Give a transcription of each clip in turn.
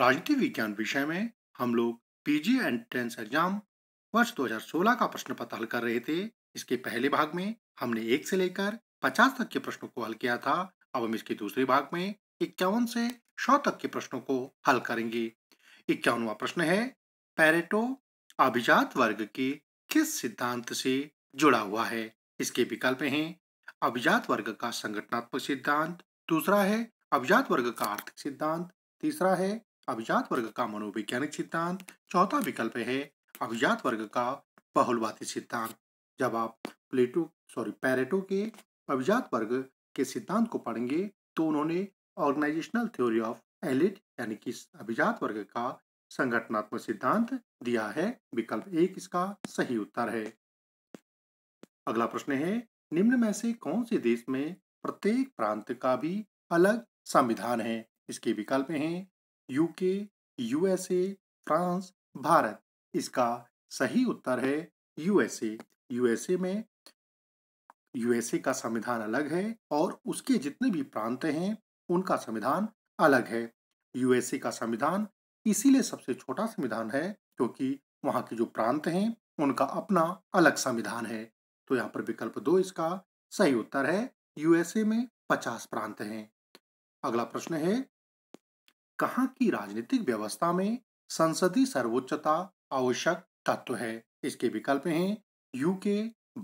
राजनीति विज्ञान विषय में हम लोग पीजी एंट्रेंस एग्जाम वर्ष 2016 का प्रश्न पत्र हल कर रहे थे इसके पहले भाग में हमने एक से लेकर 50 तक के प्रश्नों को हल किया था अब हम इसके दूसरे भाग में इक्यावन से 100 तक के प्रश्नों को हल करेंगे इक्यावनवा प्रश्न है पैरेटो अभिजात वर्ग के किस सिद्धांत से जुड़ा हुआ है इसके विकल्प हैं अभिजात वर्ग का संगठनात्मक सिद्धांत दूसरा है अभिजात वर्ग का आर्थिक सिद्धांत तीसरा है अभिजात वर्ग का मनोवैज्ञानिक सिद्धांत चौथा विकल्प है अभिजात वर्ग का बहुलवादी सिद्धांत जब आप प्लेटो सॉरी पैरेटो के अभिजात वर्ग के सिद्धांत को पढ़ेंगे तो उन्होंने ऑर्गेनाइजेशनल थ्योरी ऑफ एलिट यानी कि अभिजात वर्ग का संगठनात्मक सिद्धांत दिया है विकल्प एक इसका सही उत्तर है अगला प्रश्न है निम्न में से कौन से देश में प्रत्येक प्रांत का भी अलग संविधान है इसके विकल्प हैं यूके यूएसए फ्रांस भारत इसका सही उत्तर है यूएसए यूएसए में यूएसए का संविधान अलग है और उसके जितने भी प्रांत हैं उनका संविधान अलग है यूएसए का संविधान इसीलिए सबसे छोटा संविधान है क्योंकि वहाँ के जो प्रांत हैं उनका अपना अलग संविधान है तो यहाँ पर विकल्प दो इसका सही उत्तर है यूएसए में पचास प्रांत हैं अगला प्रश्न है कहा की राजनीतिक व्यवस्था में संसदीय सर्वोच्चता आवश्यक तत्व है इसके विकल्प हैं यूके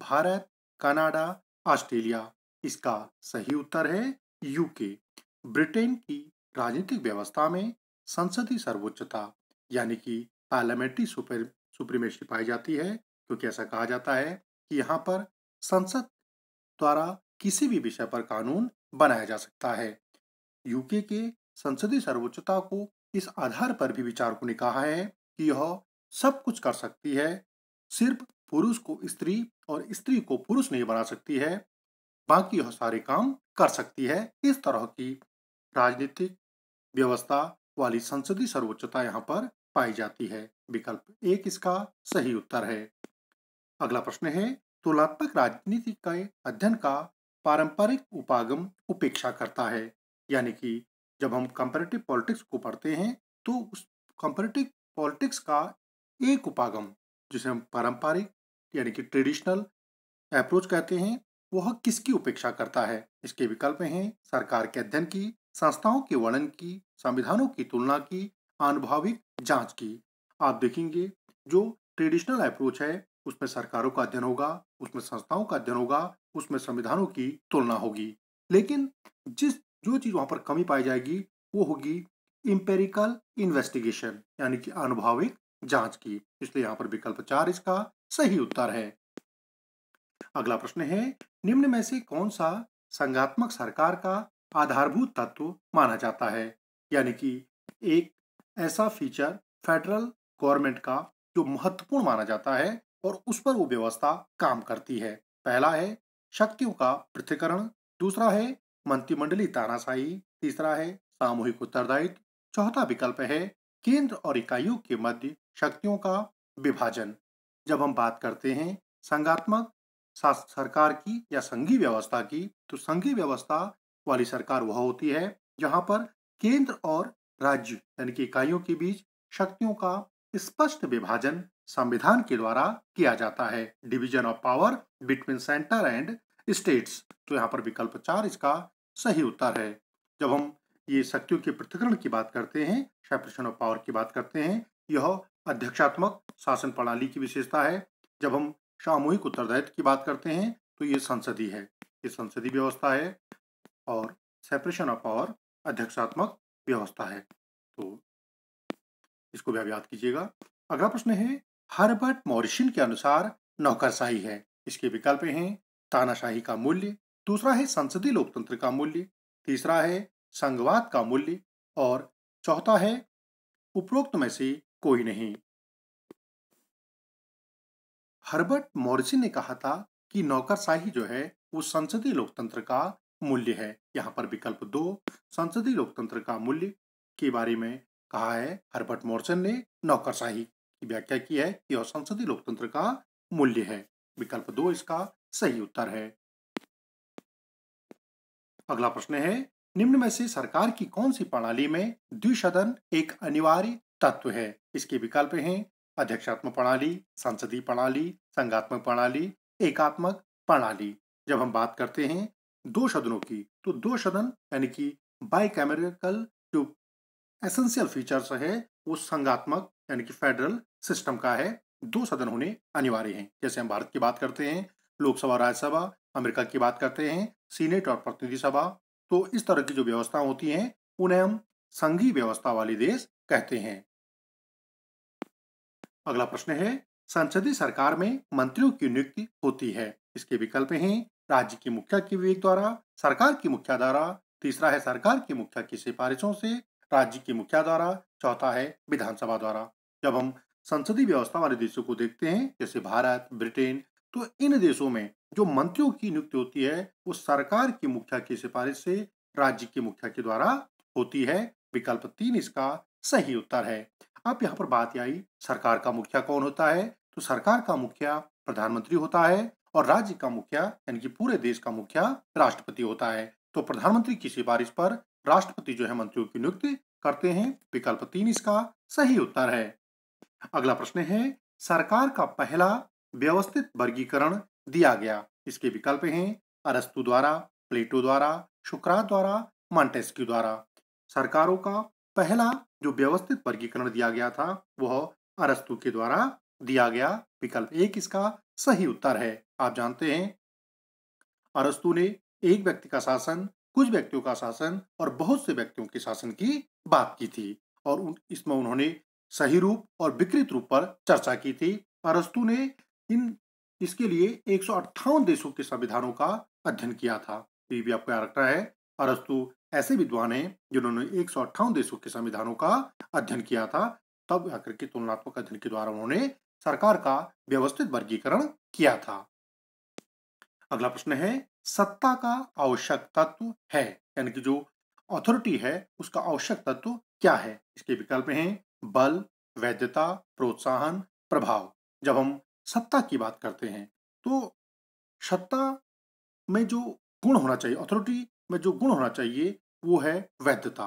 भारत कनाडा ऑस्ट्रेलिया इसका सही उत्तर है यूके ब्रिटेन की राजनीतिक व्यवस्था में संसदीय सर्वोच्चता यानी कि पार्लियामेंट्री सुपर सुप्रीमेसी पाई जाती है क्योंकि ऐसा कहा जाता है कि यहाँ पर संसद द्वारा किसी भी विषय पर कानून बनाया जा सकता है यूके के संसदीय सर्वोच्चता को इस आधार पर भी विचार ने कहा है कि यह सब कुछ कर सकती है सिर्फ पुरुष को स्त्री और स्त्री को पुरुष नहीं बना सकती है बाकी यह सारे काम कर सकती है इस तरह की राजनीतिक व्यवस्था वाली संसदीय सर्वोच्चता यहाँ पर पाई जाती है विकल्प एक इसका सही उत्तर है अगला प्रश्न है तुलनात्मक राजनीति के अध्ययन का पारंपरिक उपागम उपेक्षा करता है यानी कि जब हम कंपेरेटिव पॉलिटिक्स को पढ़ते हैं तो उस कंपेरेटिव पॉलिटिक्स का एक उपागम जिसे हम पारंपरिक यानी कि ट्रेडिशनल अप्रोच कहते हैं वह किसकी उपेक्षा करता है इसके विकल्प हैं सरकार के अध्ययन की संस्थाओं के वर्णन की संविधानों की तुलना की आनुभाविक जांच की आप देखेंगे जो ट्रेडिशनल अप्रोच है उसमें सरकारों का अध्ययन होगा उसमें संस्थाओं का अध्ययन होगा उसमें संविधानों की तुलना होगी लेकिन जिस जो चीज़ वहाँ पर कमी पाई जाएगी वो होगी इम्पेरिकल इन्वेस्टिगेशन यानी कि अनुभाविक जांच की इसलिए यहाँ पर विकल्प चार इसका सही उत्तर है अगला प्रश्न है निम्न में से कौन सा संगात्मक सरकार का आधारभूत तत्व माना जाता है यानी कि एक ऐसा फीचर फेडरल गवर्नमेंट का जो महत्वपूर्ण माना जाता है और उस पर वो व्यवस्था काम करती है पहला है शक्तियों का पृथ्वीकरण दूसरा है मंत्रिमंडलीय तानाशाही तीसरा है सामूहिक उत्तरदायित्व चौथा विकल्प है केंद्र और इकाइयों के मध्य शक्तियों का विभाजन जब हम बात करते हैं संघात्मक सरकार की या संघीय व्यवस्था की तो संघीय व्यवस्था वाली सरकार वह होती है जहां पर केंद्र और राज्य यानी कि इकाइयों के बीच शक्तियों का स्पष्ट विभाजन संविधान के द्वारा किया जाता है division of power between centre and states तो यहाँ पर विकल्प चार इसका सही उत्तर है जब हम ये शक्तियों के पृथकरण की बात करते हैं सेपरेशन ऑफ पावर की बात करते हैं यह अध्यक्षात्मक शासन प्रणाली की विशेषता है जब हम सामूहिक उत्तरदायित्व की बात करते हैं तो ये संसदीय है ये संसदीय व्यवस्था है और सेपरेशन ऑफ पावर अध्यक्षात्मक व्यवस्था है तो इसको भी आप याद कीजिएगा अगला प्रश्न है हर्बर्ट मॉरिशन के अनुसार नौकरशाही है इसके विकल्प हैं तानाशाही का मूल्य दूसरा है संसदीय लोकतंत्र का मूल्य तीसरा है संघवाद का मूल्य और चौथा है उपरोक्त में से कोई नहीं हर्बर्ट मॉरिसन ने कहा था कि नौकरशाही जो है वो संसदीय लोकतंत्र का मूल्य है यहाँ पर विकल्प दो संसदीय लोकतंत्र का मूल्य के बारे में कहा है हर्बर्ट मॉरिसन ने नौकरशाही की व्याख्या की है कि संसदीय लोकतंत्र का मूल्य है विकल्प दो इसका सही उत्तर है अगला प्रश्न है निम्न में से सरकार की कौन सी प्रणाली में द्विशदन एक अनिवार्य तत्व है इसके विकल्प हैं अध्यक्षात्मक प्रणाली संसदीय प्रणाली संघात्मक प्रणाली एकात्मक प्रणाली जब हम बात करते हैं दो सदनों की तो दो सदन यानी कि कैमरिकल जो एसेंशियल फीचर्स है वो संघात्मक यानी कि फेडरल सिस्टम का है दो सदन होने अनिवार्य हैं जैसे हम भारत की बात करते हैं लोकसभा राज्यसभा अमेरिका की बात करते हैं सीनेट और प्रतिनिधि सभा तो इस तरह की जो व्यवस्था होती है उन्हें हम संघीय व्यवस्था वाले देश कहते हैं अगला प्रश्न है संसदीय सरकार में मंत्रियों की नियुक्ति होती है इसके विकल्प हैं राज्य की मुखिया की विवेक द्वारा सरकार की मुखिया द्वारा तीसरा है सरकार की मुखिया की सिफारिशों से राज्य की मुखिया द्वारा चौथा है विधानसभा द्वारा जब हम संसदीय व्यवस्था वाले देशों को देखते हैं जैसे भारत ब्रिटेन तो इन देशों में जो मंत्रियों की नियुक्ति होती है वो सरकार की मुखिया की सिफारिश से राज्य के मुखिया के द्वारा होती है विकल्प तीन इसका सही उत्तर है अब यहाँ पर बात आई सरकार का मुखिया कौन होता है तो सरकार का मुखिया प्रधानमंत्री होता है और राज्य का मुखिया यानी कि पूरे देश का मुखिया राष्ट्रपति होता है तो प्रधानमंत्री की सिफारिश पर राष्ट्रपति जो है मंत्रियों की नियुक्ति करते हैं विकल्प तीन इसका सही उत्तर है अगला प्रश्न है सरकार का पहला व्यवस्थित वर्गीकरण दिया गया इसके विकल्प हैं अरस्तु द्वारा प्लेटो द्वारा शुक्रात द्वारा मॉन्टेस्क्यू द्वारा सरकारों का पहला जो व्यवस्थित वर्गीकरण दिया गया था वह अरस्तु के द्वारा दिया गया विकल्प एक इसका सही उत्तर है आप जानते हैं अरस्तु ने एक व्यक्ति का शासन कुछ व्यक्तियों का शासन और बहुत से व्यक्तियों के शासन की बात की थी और इसमें उन्होंने सही रूप और विकृत रूप पर चर्चा की थी अरस्तु ने इन इसके लिए एक देशों के संविधानों का अध्ययन किया था तो ये भी आपको याद रखना है अरस्तु ऐसे विद्वान हैं जिन्होंने एक देशों के संविधानों का अध्ययन किया था तब आकर के तुलनात्मक अध्ययन के द्वारा उन्होंने सरकार का व्यवस्थित वर्गीकरण किया था अगला प्रश्न है सत्ता का आवश्यक तत्व है यानी कि जो अथॉरिटी है उसका आवश्यक तत्व क्या है इसके विकल्प हैं बल वैधता प्रोत्साहन प्रभाव जब हम सत्ता की बात करते हैं तो सत्ता में जो गुण होना चाहिए अथॉरिटी में जो गुण होना चाहिए वो है वैधता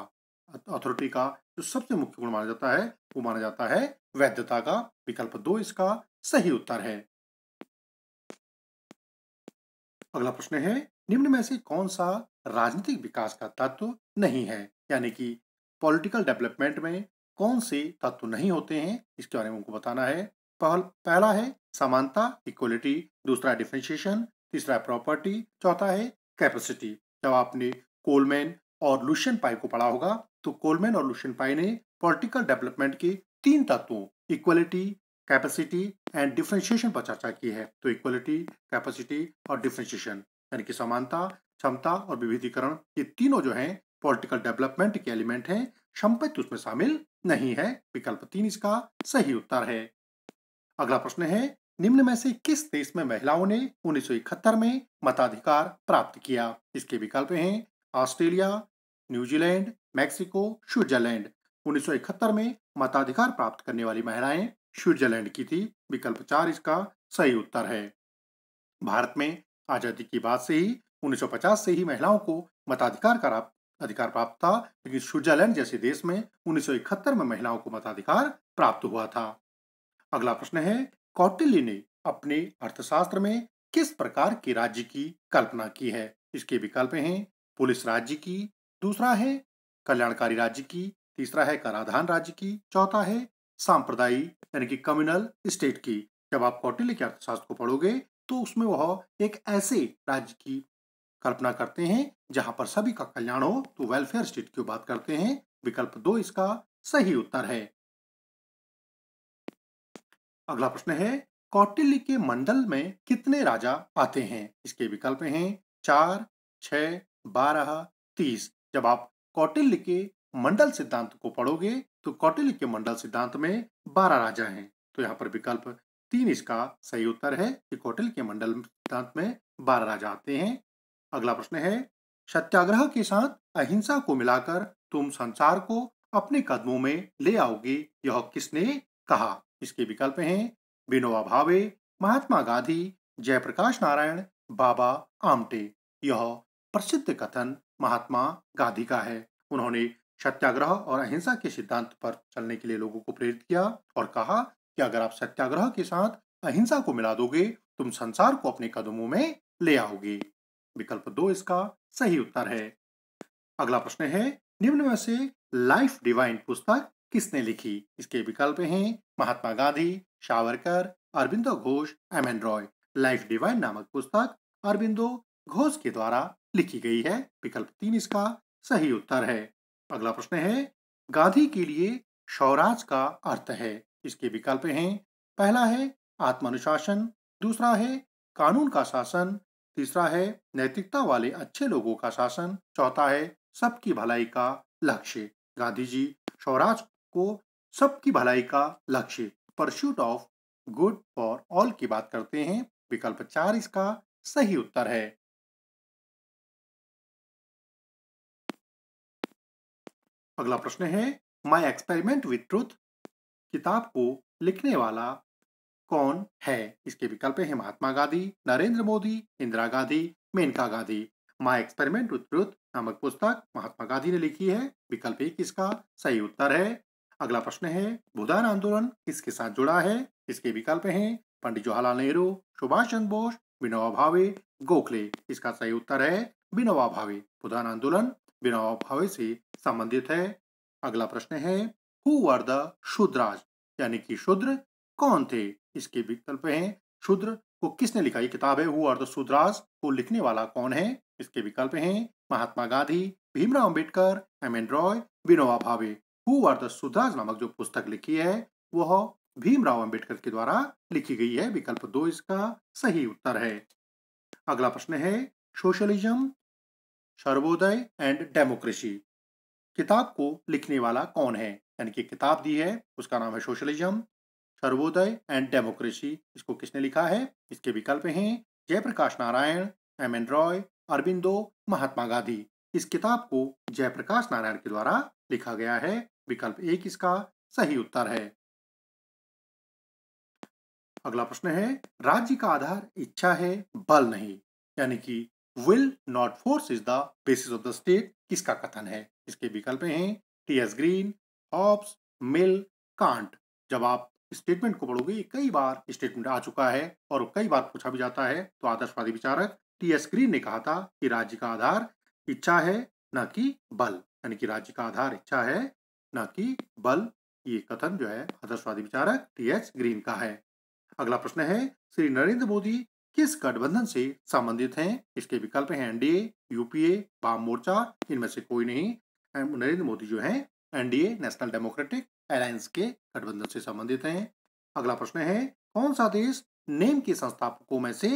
अथॉरिटी का जो सबसे मुख्य गुण माना जाता है वो माना जाता है वैधता का विकल्प दो इसका सही उत्तर है अगला प्रश्न है निम्न में से कौन सा राजनीतिक विकास का तत्व नहीं है यानी कि पॉलिटिकल डेवलपमेंट में कौन से तत्व नहीं होते हैं इसके बारे में उनको बताना है पहल पहला है समानता इक्वलिटी दूसरा डिफ्रेंशिएशन तीसरा प्रॉपर्टी चौथा है कैपेसिटी जब आपने कोलमैन और लुशियन पाई को पढ़ा होगा तो कोलमैन और लुशियन पाई ने पॉलिटिकल डेवलपमेंट के तीन तत्वों इक्वलिटी कैपेसिटी एंड डिफ्रेंशिएशन पर चर्चा की है तो इक्वलिटी कैपेसिटी और डिफ्रेंशिएशन यानी कि समानता क्षमता और विविधीकरण ये तीनों जो हैं पॉलिटिकल डेवलपमेंट के एलिमेंट हैं संपत्ति उसमें शामिल नहीं है विकल्प तीन इसका सही उत्तर है अगला प्रश्न है निम्न में से किस देश में महिलाओं ने उन्नीस में मताधिकार प्राप्त किया इसके विकल्प हैं ऑस्ट्रेलिया न्यूजीलैंड मैक्सिको स्विट्जरलैंड उन्नीस में मताधिकार प्राप्त करने वाली महिलाएं स्विट्जरलैंड की थी विकल्प चार इसका सही उत्तर है भारत में आजादी की बाद से ही 1950 से ही महिलाओं को मताधिकार का अधिकार प्राप्त था लेकिन स्विट्जरलैंड जैसे देश में 1971 में महिलाओं को मताधिकार प्राप्त हुआ था अगला प्रश्न है कौटिल्य ने अपने अर्थशास्त्र में किस प्रकार के राज्य की कल्पना की है इसके विकल्प हैं पुलिस राज्य की दूसरा है कल्याणकारी राज्य की तीसरा है कराधान राज्य की चौथा है सांप्रदायिक यानी कि कम्युनल स्टेट की जब आप कौटिल्य के अर्थशास्त्र को पढ़ोगे तो उसमें वह एक ऐसे राज्य की कल्पना करते हैं जहां पर सभी का कल्याण हो तो वेलफेयर स्टेट की बात करते हैं विकल्प दो इसका सही उत्तर है अगला प्रश्न है कौटिल्य के मंडल में कितने राजा आते हैं इसके विकल्प हैं चार छ बारह तीस जब आप कौटिल्य के मंडल सिद्धांत को पढ़ोगे तो कौटिल्य के मंडल सिद्धांत में बारह राजा हैं तो यहाँ पर विकल्प तीन इसका सही उत्तर है कि कौटिल्य के मंडल सिद्धांत में बारह राजा आते हैं अगला प्रश्न है सत्याग्रह के साथ अहिंसा को मिलाकर तुम संसार को अपने कदमों में ले आओगे यह किसने कहा इसके विकल्प हैं विनोबा भावे महात्मा गांधी जयप्रकाश नारायण बाबा आमटे यह प्रसिद्ध कथन महात्मा गांधी का है उन्होंने सत्याग्रह और अहिंसा के सिद्धांत पर चलने के लिए लोगों को प्रेरित किया और कहा कि अगर आप सत्याग्रह के साथ अहिंसा को मिला दोगे तुम संसार को अपने कदमों में ले आओगे विकल्प दो इसका सही उत्तर है अगला प्रश्न है निम्न में से लाइफ डिवाइन पुस्तक किसने लिखी इसके विकल्प हैं Mahatma Gandhi Savarkar Aurobindo Ghosh M N Roy life divine नामक पुस्तक अरबिंदो घोष के द्वारा लिखी गई है विकल्प तीन इसका सही उत्तर है अगला प्रश्न है गांधी के लिए स्वराज का अर्थ है इसके विकल्प हैं पहला है आत्मानुशासन दूसरा है कानून का शासन तीसरा है नैतिकता वाले अच्छे लोगों का शासन चौथा है सबकी भलाई का लक्ष्य गांधी जी स्वराज को सबकी भलाई का लक्ष्य pursuit of good for all की बात करते हैं विकल्प चार इसका सही उत्तर है अगला प्रश्न है माई एक्सपेरिमेंट विथ ट्रुथ किताब को लिखने वाला कौन है इसके विकल्प है Mahatma Gandhi Narendra Modi Indira Gandhi Maneka Gandhi my experiment with truth नामक पुस्तक महात्मा गांधी ने लिखी है विकल्प एक इसका सही उत्तर है अगला प्रश्न है भूदान आंदोलन किसके साथ जुड़ा है इसके विकल्प हैं पंडित जवाहरलाल नेहरू सुभाष चंद्र बोस विनोबा भावे गोखले इसका सही उत्तर है विनोबा भावे भूदान आंदोलन विनोबा भावे से संबंधित है अगला प्रश्न है हु आर द शूद्राज यानी कि शूद्र कौन थे इसके विकल्प हैं शूद्र को किसने लिखा ये किताब है हु आर द शूद्राज को लिखने वाला कौन है इसके विकल्प हैं Mahatma Gandhi Bhimrao Ambedkar M N Roy Vinoba Bhave who are the सुधाज नामक जो पुस्तक लिखी है वह भीमराव अंबेडकर के द्वारा लिखी गई है विकल्प दो इसका सही उत्तर है अगला प्रश्न है सोशलिज्म सर्वोदय एंड डेमोक्रेसी किताब को लिखने वाला कौन है यानी कि किताब दी है उसका नाम है सोशलिज्म सर्वोदय एंड डेमोक्रेसी इसको किसने लिखा है इसके विकल्प हैं जयप्रकाश नारायण एम एन रॉय अरबिंदो महात्मा गांधी इस किताब को जयप्रकाश नारायण के द्वारा लिखा गया है विकल्प एक इसका सही उत्तर है अगला प्रश्न है राज्य का आधार इच्छा है बल नहीं यानी कि will not force is the basis of the state किसका कथन है इसके विकल्प हैं T S Green Hobbes Mill Kant जब आप स्टेटमेंट को पढ़ोगे कई बार स्टेटमेंट आ चुका है और कई बार पूछा भी जाता है तो आदर्शवादी विचारक टी एस ग्रीन ने कहा था कि राज्य का आधार इच्छा है न कि बल यानी कि राज्य का आधार इच्छा है ना कि बल ये कथन जो है आदर्शवादी विचारक टी एच ग्रीन का है अगला प्रश्न है श्री नरेंद्र मोदी किस गठबंधन से संबंधित हैं इसके विकल्प हैं एनडीए यूपीए वाम मोर्चा इनमें से कोई नहीं नरेंद्र मोदी जो है एनडीए नेशनल डेमोक्रेटिक अलायंस के गठबंधन से संबंधित हैं अगला प्रश्न है कौन सा देश नेम के संस्थापकों में से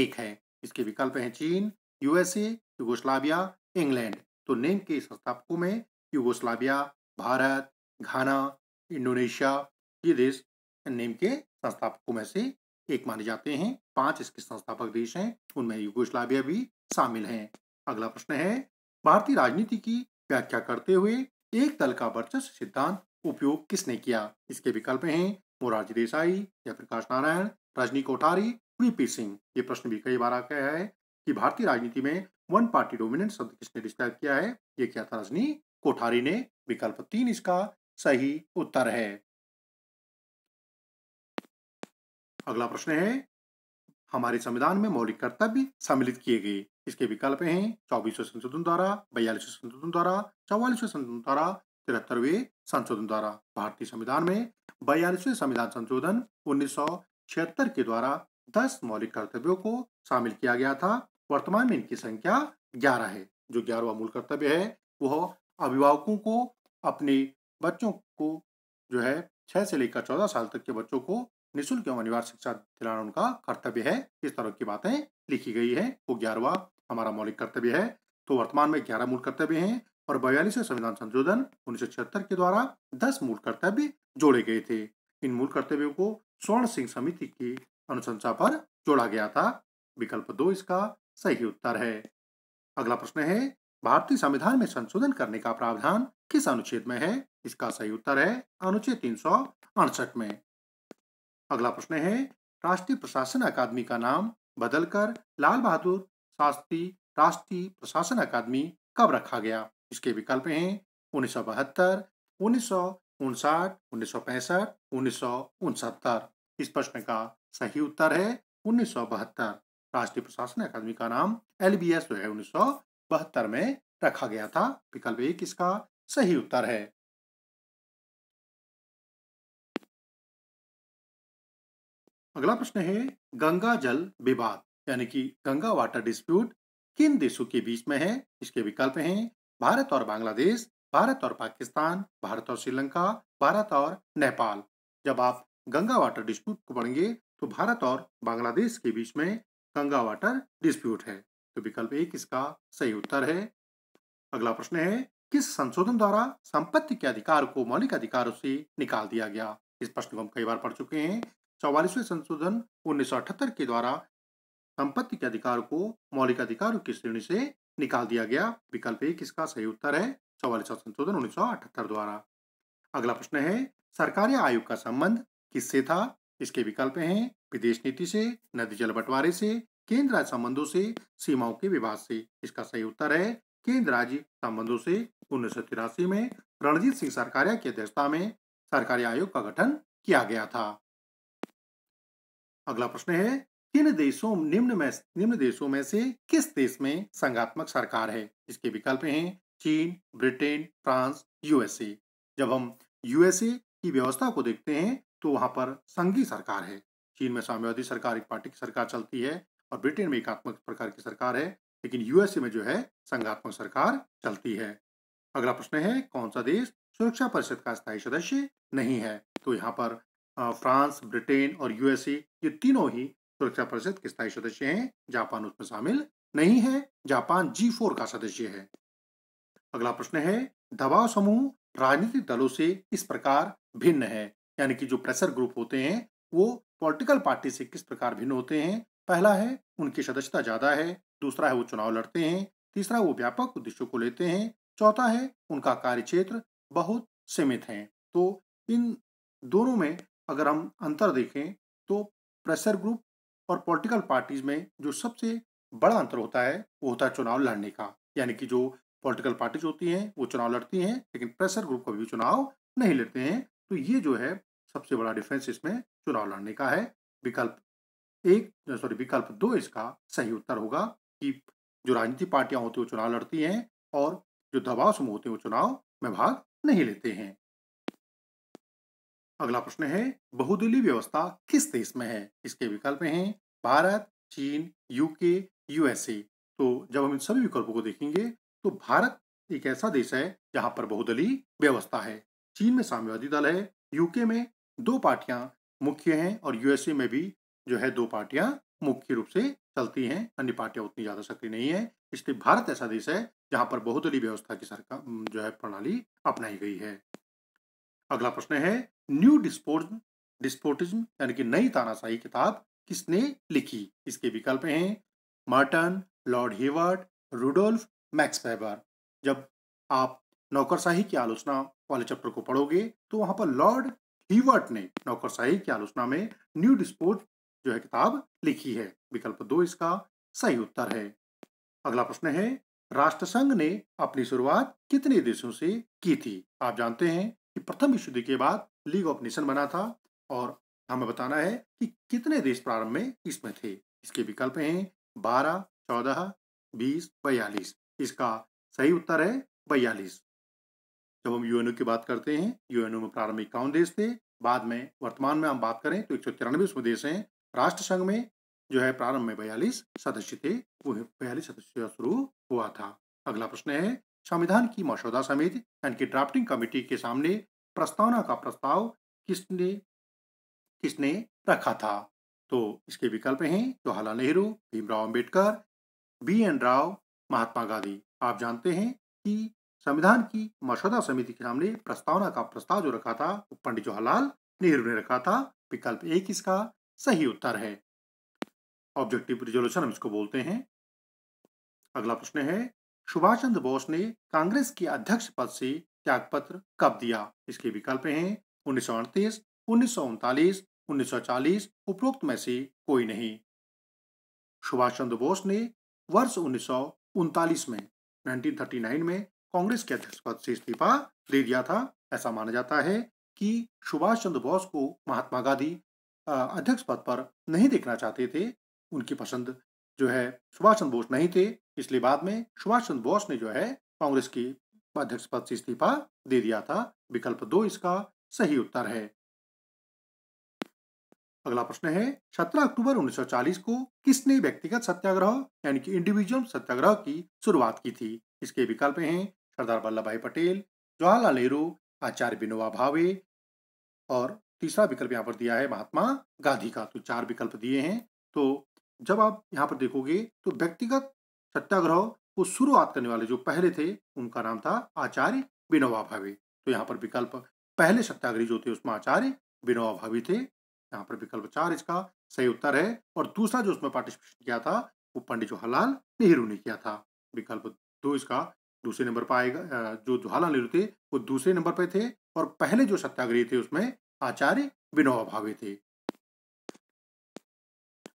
एक है इसके विकल्प हैं चीन यूएसए युगोस्लाविया इंग्लैंड तो नेम के संस्थापकों में युगोस्लाविया भारत घाना इंडोनेशिया ये देश नेम के संस्थापकों में से एक माने जाते हैं पांच इसके संस्थापक देश हैं उनमें यूगोस्लाविया भी शामिल हैं अगला प्रश्न है भारतीय राजनीति की व्याख्या करते हुए एक दल का वर्चस्व सिद्धांत उपयोग किसने किया इसके विकल्प हैं मोरारजी देसाई जयप्रकाश नारायण रजनी कोठारी वीपी सिंह ये प्रश्न भी कई बार आया है कि भारतीय राजनीति में वन पार्टी डोमिनेंट शब्द किसने डिस्क्राइब किया है ये क्या था रजनी कोठारी ने विकल्प तीन इसका सही उत्तर है अगला प्रश्न है हमारे संविधान में मौलिक कर्तव्य सम्मिलित किए गए इसके विकल्प हैं चौबीसवें संशोधन द्वारा बयालीसवें संशोधन द्वारा चौवालीसवें संशोधन द्वारा तिहत्तरवें संशोधन द्वारा भारतीय संविधान में बयालीसवें संविधान संशोधन उन्नीस के द्वारा दस मौलिक कर्तव्यों को शामिल किया गया था वर्तमान में इनकी संख्या ग्यारह है जो ग्यारहवा मूल कर्तव्य है वह अभिभावकों को अपने बच्चों को जो है छः से लेकर चौदह साल तक के बच्चों को निःशुल्क एवं अनिवार्य शिक्षा दिलाना उनका कर्तव्य है इस तरह की बातें लिखी गई है वो ग्यारहवा हमारा मौलिक कर्तव्य है तो वर्तमान में ग्यारह मूल कर्तव्य हैं और बयालीसवें संविधान संशोधन उन्नीस के द्वारा दस मूल कर्तव्य जोड़े गए थे इन मूल कर्तव्यों को स्वर्ण सिंह समिति की अनुशंसा पर जोड़ा गया था विकल्प दो इसका सही उत्तर है अगला प्रश्न है भारतीय संविधान में संशोधन करने का प्रावधान किस अनुच्छेद में है इसका सही उत्तर है अनुच्छेद तीन सौ अड़सठ में अगला प्रश्न है राष्ट्रीय प्रशासन अकादमी का नाम बदलकर लाल बहादुर शास्त्री राष्ट्रीय प्रशासन अकादमी कब रखा गया इसके विकल्प हैं उन्नीस सौ बहत्तर उन्नीस सौ उनसाठ उन्नीस सौ पैंसठ उन्नीस सौ उनसत्तर इस प्रश्न का सही उत्तर है उन्नीस सौ बहत्तर राष्ट्रीय प्रशासन अकादमी का नाम एल बी एस जो है उन्नीस सौ बहत्तर में रखा गया था विकल्प एक इसका सही उत्तर है अगला प्रश्न है गंगा जल विवाद यानी कि गंगा वाटर डिस्प्यूट किन देशों के बीच में है इसके विकल्प हैं भारत और बांग्लादेश भारत और पाकिस्तान भारत और श्रीलंका भारत और नेपाल जब आप गंगा वाटर डिस्प्यूट को पढ़ेंगे तो भारत और बांग्लादेश के बीच में गंगा वाटर डिस्प्यूट है तो विकल्प एक इसका सही उत्तर है अगला प्रश्न है किस संशोधन द्वारा संपत्ति के अधिकार को मौलिक अधिकारों से निकाल दिया गया इस प्रश्न को हम कई बार पढ़ चुके हैं चौवालीसवें संशोधन उन्नीस के द्वारा संपत्ति के अधिकार को मौलिक अधिकारों की श्रेणी से निकाल दिया गया विकल्प एक इसका सही उत्तर है चौवालीसवा संशोधन उन्नीस द्वारा अगला प्रश्न है सरकारी आयोग का संबंध किससे था इसके विकल्प हैं विदेश नीति से नदी जल बंटवारे से केंद्र राज्य संबंधों से सीमाओं के विवाद से इसका सही उत्तर है केंद्र राज्य संबंधों से उन्नीस में रणजीत सिंह सरकारिया की अध्यक्षता में सरकारी आयोग का गठन किया गया था अगला प्रश्न है किन देशों निम्न में निम्न देशों में से किस देश में संघात्मक सरकार है इसके विकल्प हैं चीन ब्रिटेन फ्रांस यूएसए जब हम यूएसए की व्यवस्था को देखते हैं तो वहां पर संघी सरकार है चीन में साम्यवादी सरकार एक पार्टी की सरकार चलती है और ब्रिटेन में एकात्मक प्रकार की सरकार है लेकिन यूएसए में जो है संघात्मक सरकार चलती है अगला प्रश्न है कौन सा देश सुरक्षा परिषद का स्थायी सदस्य नहीं है तो यहाँ पर फ्रांस ब्रिटेन और यूएसए ये तीनों ही सुरक्षा परिषद के स्थायी सदस्य हैं जापान उसमें शामिल नहीं है जापान जी फोर का सदस्य है अगला प्रश्न है दबाव समूह राजनीतिक दलों से इस प्रकार भिन्न है यानी कि जो प्रेशर ग्रुप होते हैं वो पॉलिटिकल पार्टी से किस प्रकार भिन्न होते हैं पहला है उनकी सदस्यता ज्यादा है दूसरा है वो चुनाव लड़ते हैं तीसरा वो व्यापक उद्देश्यों को लेते हैं चौथा है उनका कार्य क्षेत्र बहुत सीमित है तो इन दोनों में अगर हम अंतर देखें तो प्रेशर ग्रुप और पॉलिटिकल पार्टीज में जो सबसे बड़ा अंतर होता है वो होता है चुनाव लड़ने का यानी कि जो पॉलिटिकल पार्टीज होती हैं वो चुनाव लड़ती हैं लेकिन प्रेशर ग्रुप कभी चुनाव नहीं लड़ते हैं तो ये जो है सबसे बड़ा डिफरेंस इसमें चुनाव लड़ने का है विकल्प एक सॉरी विकल्प दो इसका सही उत्तर होगा कि जो राजनीतिक पार्टियां होती है वो चुनाव लड़ती हैं और जो दबाव समूह होते हैं वो चुनाव में भाग नहीं लेते हैं अगला प्रश्न है बहुदलीय व्यवस्था किस देश में है इसके विकल्प हैं भारत चीन यूके यूएसए तो जब हम इन सभी विकल्पों को देखेंगे तो भारत एक ऐसा देश है जहां पर बहुदलीय व्यवस्था है चीन में साम्यवादी दल है यूके में दो पार्टियां मुख्य हैं और यूएसए में भी जो है दो पार्टियां मुख्य रूप से चलती हैं अन्य पार्टियां उतनी ज्यादा सक्रिय नहीं है इसलिए भारत ऐसा देश है जहां पर बहुदलीय व्यवस्था की सरकार जो है प्रणाली अपनाई गई है अगला प्रश्न है न्यू डिस्पोज डिस्पोटिज्म यानी कि नई तानाशाही किताब किसने लिखी इसके विकल्प हैं Martin Lord Hewart Rudolf Max Weber जब आप नौकरशाही की आलोचना वाले चैप्टर को पढ़ोगे तो वहां पर लॉर्ड हीवर्ट ने नौकरशाही की आलोचना में न्यू डिस्पोर्ट जो है किताब लिखी है विकल्प दो इसका सही उत्तर है अगला प्रश्न है राष्ट्र संघ ने अपनी शुरुआत कितने देशों से की थी आप जानते हैं कि प्रथम विश्व युद्ध के बाद लीग ऑफ नेशन बना था और हमें बताना है कि कितने देश प्रारंभ में इसमें थे इसके विकल्प हैं बारह चौदह बीस बयालीस इसका सही उत्तर है बयालीस जब हम यूएनओ की बात करते हैं यूएनओ में प्रारंभिक इक्यावन देश थे बाद में वर्तमान में हम बात करें तो एक सौ तिरानवे देश हैं राष्ट्र संघ में जो है प्रारंभ में बयालीस सदस्य थे वो बयालीस सदस्य शुरू हुआ था अगला प्रश्न है संविधान की मसौदा समिति यानी कि ड्राफ्टिंग कमेटी के सामने प्रस्तावना का प्रस्ताव किसने किसने रखा था तो इसके विकल्प हैं जवाहरलाल नेहरू भीमराव अंबेडकर बी एन राव महात्मा गांधी आप जानते हैं कि संविधान की मसौदा समिति के सामने प्रस्तावना का प्रस्ताव जो रखा था वो पंडित जवाहरलाल नेहरू ने रखा था विकल्प एक इसका सही उत्तर है ऑब्जेक्टिव रिजोल्यूशन हम इसको बोलते हैं अगला प्रश्न है सुभाष चंद्र बोस ने कांग्रेस के अध्यक्ष पद से त्यागपत्र कब दिया इसके विकल्प हैं उन्नीस सौ अड़तीस उन्नीस सौ उनतालीस उन्नीस सौ चालीस उपरोक्त में से कोई नहीं सुभाष चंद्र बोस ने वर्ष उन्नीस सौ उनतालीस में 1939 में कांग्रेस के अध्यक्ष पद से इस्तीफा दे दिया था ऐसा माना जाता है कि सुभाष चंद्र बोस को महात्मा गांधी अध्यक्ष पद पर नहीं देखना चाहते थे उनकी पसंद जो है सुभाष चंद्र बोस नहीं थे इसलिए बाद में सुभाष चंद्र बोस ने जो है कांग्रेस की अध्यक्ष पद से इस्तीफा दे दिया था विकल्प दो इसका सही उत्तर है अगला प्रश्न है 17 अक्टूबर 1940 को किसने व्यक्तिगत सत्याग्रह यानी कि इंडिविजुअल सत्याग्रह की शुरुआत की थी इसके विकल्प हैं सरदार वल्लभ भाई पटेल जवाहरलाल नेहरू आचार्य विनोबा भावे और तीसरा विकल्प यहाँ पर दिया है महात्मा गांधी का तो चार विकल्प दिए हैं तो जब आप यहाँ पर देखोगे तो व्यक्तिगत सत्याग्रह को शुरुआत करने वाले जो पहले थे उनका नाम था आचार्य विनोबा भावे तो यहाँ पर विकल्प पहले सत्याग्रही जो थे उसमें आचार्य विनोबा भावे थे यहाँ पर विकल्प चार इसका सही उत्तर है और दूसरा जो उसमें पार्टिसिपेशन किया था वो पंडित जवाहरलाल नेहरू ने किया था विकल्प दो इसका दूसरे नंबर पर आएगा जो जवाहरलाल नेहरू थे वो दूसरे नंबर पर थे और पहले जो सत्याग्रही थे उसमें आचार्य विनोबा भावे थे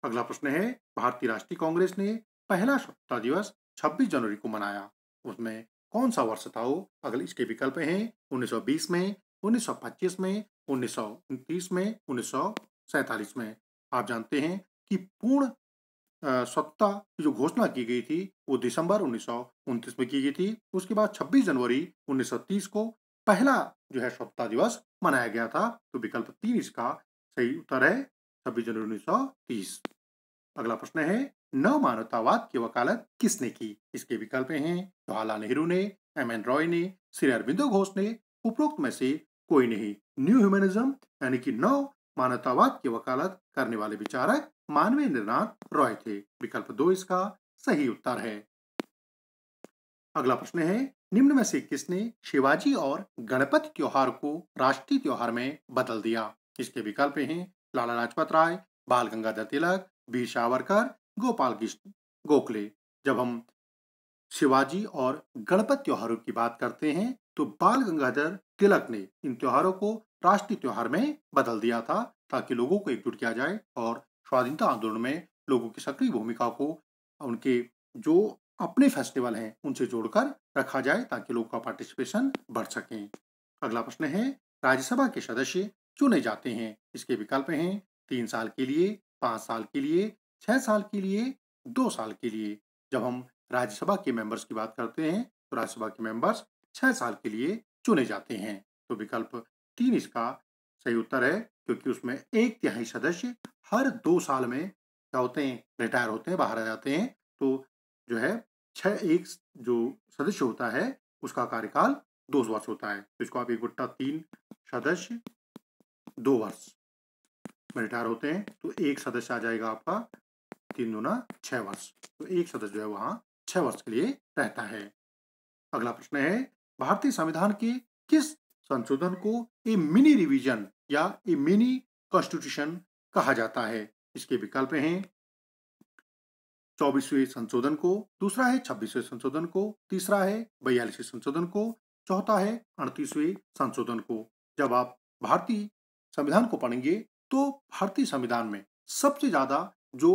अगला प्रश्न है भारतीय राष्ट्रीय कांग्रेस ने पहला स्वतंत्रता दिवस 26 जनवरी को मनाया उसमें कौन सा वर्ष था वो अगले इसके विकल्प हैं 1920 में 1925 में 1929 में उन्नीस में आप जानते हैं कि पूर्ण सत्ता की जो घोषणा की गई थी वो दिसंबर उन्नीस में की गई थी उसके बाद 26 जनवरी 1930 को पहला जो है स्वतंत्रता दिवस मनाया गया था तो विकल्प तीन इसका सही उत्तर है छब्बीस जनवरी उन्नीस सौ तीस अगला प्रश्न है नव मानवतावाद की वकालत किसने की इसके विकल्प हैं जवाहरलाल नेहरू ने एम एन रॉय ने श्री अरविंदो घोष ने उपरोक्त में से कोई नहीं न्यू ह्यूमनिज्म यानी कि नव मानवतावाद की वकालत करने वाले विचारक नाथ रॉय थे विकल्प दो इसका सही उत्तर है अगला प्रश्न है निम्न में से किसने शिवाजी और गणपति त्योहार को राष्ट्रीय त्योहार में बदल दिया इसके विकल्प हैं लाला लाजपत राय बाल गंगाधर तिलक वीर सावरकर गोपाल कृष्ण गोखले जब हम शिवाजी और गणपत त्योहारों की बात करते हैं तो बाल गंगाधर तिलक ने इन त्योहारों को राष्ट्रीय त्योहार में बदल दिया था ताकि लोगों को एकजुट किया जाए और स्वाधीनता आंदोलन में लोगों की सक्रिय भूमिका को उनके जो अपने फेस्टिवल हैं उनसे जोड़कर रखा जाए ताकि लोगों का पार्टिसिपेशन बढ़ सके अगला प्रश्न है राज्यसभा के सदस्य चुने जाते हैं इसके विकल्प हैं तीन साल के लिए पाँच साल के लिए छः साल के लिए दो साल के लिए जब हम राज्यसभा के मेंबर्स की बात करते हैं तो राज्यसभा के मेंबर्स छः साल के लिए चुने जाते हैं तो विकल्प तीन इसका सही उत्तर है क्योंकि उसमें एक तिहाई सदस्य हर दो साल में क्या होते हैं रिटायर होते हैं बाहर आ जाते हैं तो जो है छह एक जो सदस्य होता है उसका कार्यकाल दो वर्ष होता है तो इसको आप एक बुट्टा तीन सदस्य दो वर्ष रिटायर होते हैं तो एक सदस्य आ जाएगा आपका तीन दुना छह वर्ष तो एक सदस्य जो है वहां छह वर्ष के लिए रहता है अगला प्रश्न है भारतीय संविधान के किस संशोधन को ए मिनी रिवीजन या ए मिनी कॉन्स्टिट्यूशन कहा जाता है इसके विकल्प हैं चौबीसवें संशोधन को दूसरा है छब्बीसवें संशोधन को तीसरा है बयालीसवें संशोधन को चौथा है अड़तीसवें संशोधन को जब आप भारतीय संविधान को पढ़ेंगे तो भारतीय संविधान में सबसे ज्यादा जो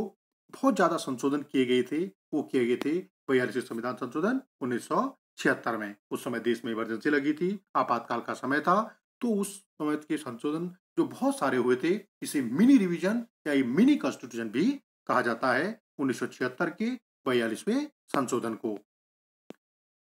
बहुत ज्यादा संशोधन किए गए थे वो किए गए थे बयालीसवें संविधान संशोधन उन्नीस छिहत्तर में उस समय देश में इमरजेंसी लगी थी आपातकाल का समय था तो उस समय के संशोधन जो बहुत सारे हुए थे इसे मिनी रिवीजन या ये मिनी कॉन्स्टिट्यूशन भी कहा जाता है उन्नीस के बयालीसवें संशोधन को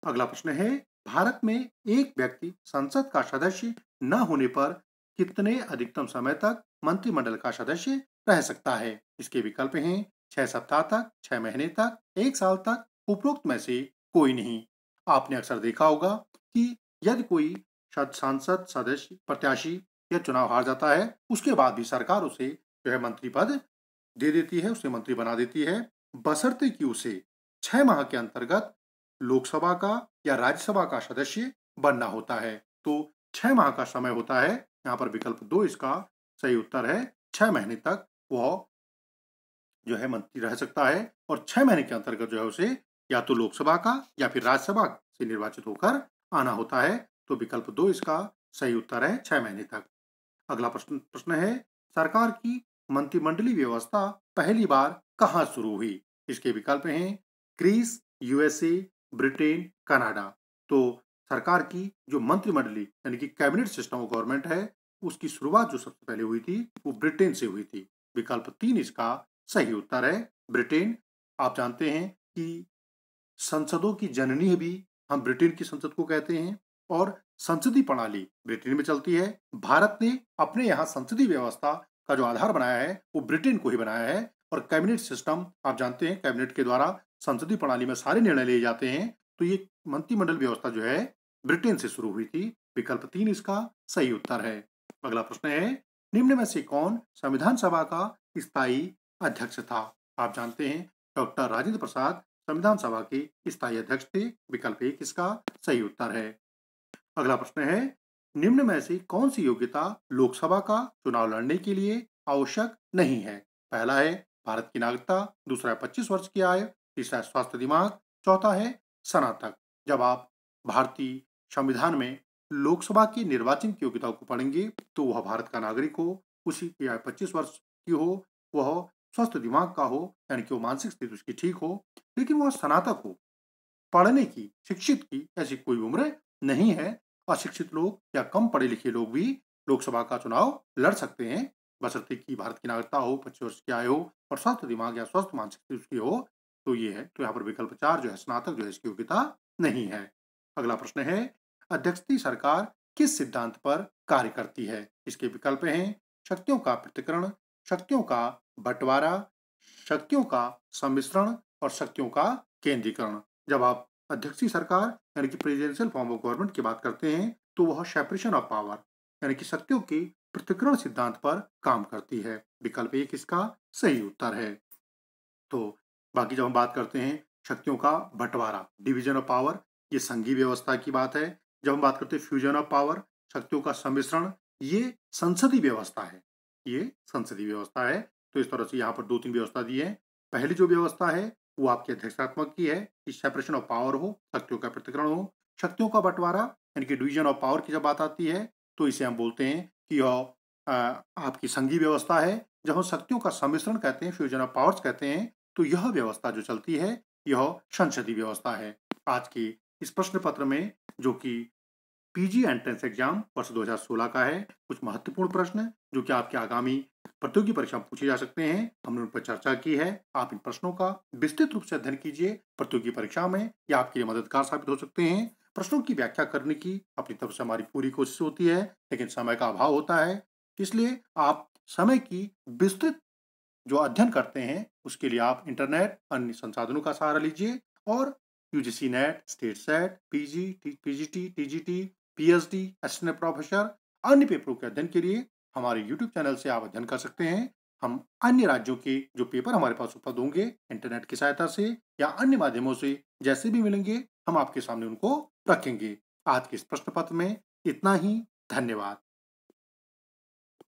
अगला प्रश्न है भारत में एक व्यक्ति संसद का सदस्य न होने पर कितने अधिकतम समय तक मंत्रिमंडल का सदस्य रह सकता है इसके विकल्प हैं छह सप्ताह तक छह महीने तक एक साल तक उपरोक्त में से कोई नहीं आपने अक्सर देखा होगा कि यदि कोई सांसद सदस्य प्रत्याशी या चुनाव हार जाता है उसके बाद भी सरकार उसे जो है मंत्री पद दे देती है उसे मंत्री बना देती है बसरते कि उसे छह माह के अंतर्गत लोकसभा का या राज्यसभा का सदस्य बनना होता है तो छह माह का समय होता है यहाँ पर विकल्प दो इसका सही उत्तर है छह महीने तक वह जो है मंत्री रह सकता है और छह महीने के अंतर्गत जो है उसे या तो लोकसभा का या फिर राज्यसभा से निर्वाचित होकर आना होता है तो विकल्प दो इसका सही उत्तर है छह महीने तक अगला प्रश्न प्रश्न है सरकार की मंत्रिमंडलीय व्यवस्था पहली बार कहा शुरू हुई इसके विकल्प हैं ग्रीस यूएसए ब्रिटेन कनाडा तो सरकार की जो मंत्रिमंडली यानी कि कैबिनेट सिस्टम ऑफ गवर्नमेंट है उसकी शुरुआत जो सबसे पहले हुई थी वो ब्रिटेन से हुई थी विकल्प तीन इसका सही उत्तर है ब्रिटेन आप जानते हैं कि संसदों की जननी भी हम ब्रिटेन की संसद को कहते हैं और संसदीय प्रणाली ब्रिटेन में चलती है भारत ने अपने यहाँ संसदीय व्यवस्था का जो आधार बनाया है वो ब्रिटेन को ही बनाया है और कैबिनेट सिस्टम आप जानते हैं कैबिनेट के द्वारा संसदीय प्रणाली में सारे निर्णय लिए जाते हैं तो ये मंत्रिमंडल व्यवस्था जो है ब्रिटेन से शुरू हुई थी विकल्प तीन इसका सही उत्तर है अगला प्रश्न है निम्न में से कौन संविधान सभा का स्थायी अध्यक्ष था आप जानते हैं डॉक्टर राजेंद्र प्रसाद संविधान सभा के स्थायी अध्यक्ष थे विकल्प एक इसका सही उत्तर है अगला प्रश्न है निम्न में से कौन सी योग्यता लोकसभा का चुनाव लड़ने के लिए आवश्यक नहीं है पहला है भारत की नागरिकता दूसरा है पच्चीस वर्ष की आय तीसरा है स्वास्थ्य दिमाग चौथा है स्नातक जब आप भारतीय संविधान में लोकसभा की निर्वाचन की योग्यता को पढ़ेंगे तो वह भारत का नागरिक हो उसी की आय पच्चीस वर्ष की हो वह स्वस्थ दिमाग का हो यानी कि वो मानसिक स्थिति उसकी ठीक हो लेकिन वह स्नातक हो पढ़ने की शिक्षित की ऐसी कोई उम्र नहीं है अशिक्षित लोग या कम पढ़े लिखे लोग भी लोकसभा का चुनाव लड़ सकते हैं बसरते की भारत की नागरिकता हो पच्चीस वर्ष की आयु हो और स्वस्थ दिमाग या स्वस्थ मानसिक उसकी हो तो ये है तो यहाँ पर विकल्प चार जो है स्नातक जो है इसकी योग्यता नहीं है अगला प्रश्न है अध्यक्षती सरकार किस सिद्धांत पर कार्य करती है इसके विकल्प हैं शक्तियों का पृथकरण शक्तियों का बंटवारा शक्तियों का सम्मिश्रण और शक्तियों का केंद्रीकरण जब आप अध्यक्षीय सरकार यानी कि प्रेजिडेंशियल फॉर्म ऑफ गवर्नमेंट की बात करते हैं तो वह सेपरेशन ऑफ पावर यानी कि शक्तियों के पृथ्वीकरण सिद्धांत पर काम करती है विकल्प एक इसका सही उत्तर है तो बाकी जब हम बात करते हैं शक्तियों का बंटवारा डिवीजन ऑफ पावर ये संघीय व्यवस्था की बात है जब हम बात करते हैं फ्यूजन ऑफ पावर शक्तियों का सम्मिश्रण ये संसदीय व्यवस्था है ये संसदीय व्यवस्था है तो इस तरह से यहाँ पर दो तीन व्यवस्था दी है पहली जो व्यवस्था है वो आपकी अध्यक्षात्मक की है कि सेपरेशन ऑफ पावर हो शक्तियों का पृथकरण हो शक्तियों का बंटवारा यानी कि डिवीजन ऑफ पावर की जब बात आती है तो इसे हम बोलते हैं कि यह आपकी संघी व्यवस्था है जब हम शक्तियों का सम्मिश्रण कहते हैं फ्यूजन ऑफ पावर्स कहते हैं तो यह व्यवस्था जो चलती है यह संसदीय व्यवस्था है आज के इस प्रश्न पत्र में जो कि पीजी एंट्रेंस एग्जाम वर्ष 2016 का है कुछ महत्वपूर्ण प्रश्न जो कि आपके आगामी प्रतियोगी परीक्षा पूछे जा सकते हैं हमने उन पर चर्चा की है आप इन प्रश्नों का विस्तृत रूप से अध्ययन कीजिए प्रतियोगी परीक्षा में ये आपके लिए मददगार साबित हो सकते हैं प्रश्नों की व्याख्या करने की अपनी तरफ से हमारी पूरी कोशिश होती है लेकिन समय का अभाव होता है इसलिए आप समय की विस्तृत जो अध्ययन करते हैं उसके लिए आप इंटरनेट अन्य संसाधनों का सहारा लीजिए और UGC NET state SET PG P H D assistant professor अन्य पेपरों के अध्ययन के लिए हमारे यूट्यूब चैनल से आप अध्ययन कर सकते हैं हम अन्य राज्यों के जो पेपर हमारे पास उपलब्ध होंगे इंटरनेट की सहायता से या अन्य माध्यमों से जैसे भी मिलेंगे हम आपके सामने उनको रखेंगे आज के इस प्रश्न पत्र में इतना ही धन्यवाद